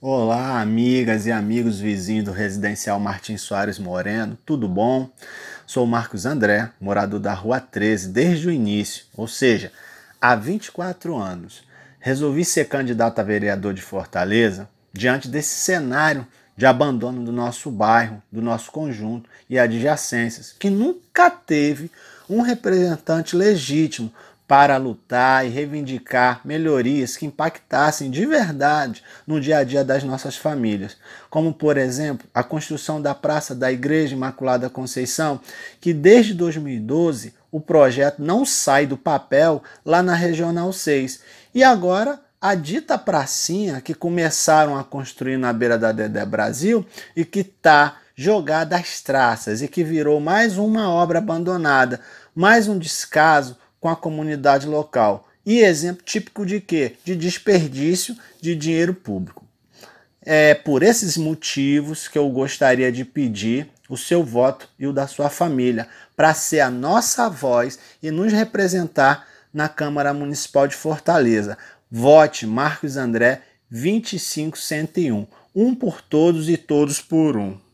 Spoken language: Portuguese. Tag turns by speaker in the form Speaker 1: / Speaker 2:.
Speaker 1: Olá, amigas e amigos vizinhos do Residencial Martins Soares Moreno, tudo bom? Sou Marcos André, morador da Rua 13 desde o início, ou seja, há 24 anos. Resolvi ser candidato a vereador de Fortaleza diante desse cenário de abandono do nosso bairro, do nosso conjunto e adjacências, que nunca teve um representante legítimo para lutar e reivindicar melhorias que impactassem de verdade no dia a dia das nossas famílias, como por exemplo a construção da Praça da Igreja Imaculada Conceição, que desde 2012 o projeto não sai do papel lá na Regional 6 e agora a dita pracinha que começaram a construir na beira da Dedé Brasil e que está jogada às traças e que virou mais uma obra abandonada, mais um descaso com a comunidade local. E exemplo típico de quê? De desperdício de dinheiro público. É por esses motivos que eu gostaria de pedir o seu voto e o da sua família para ser a nossa voz e nos representar na Câmara Municipal de Fortaleza. Vote Marcos André 2501. Um por todos e todos por um.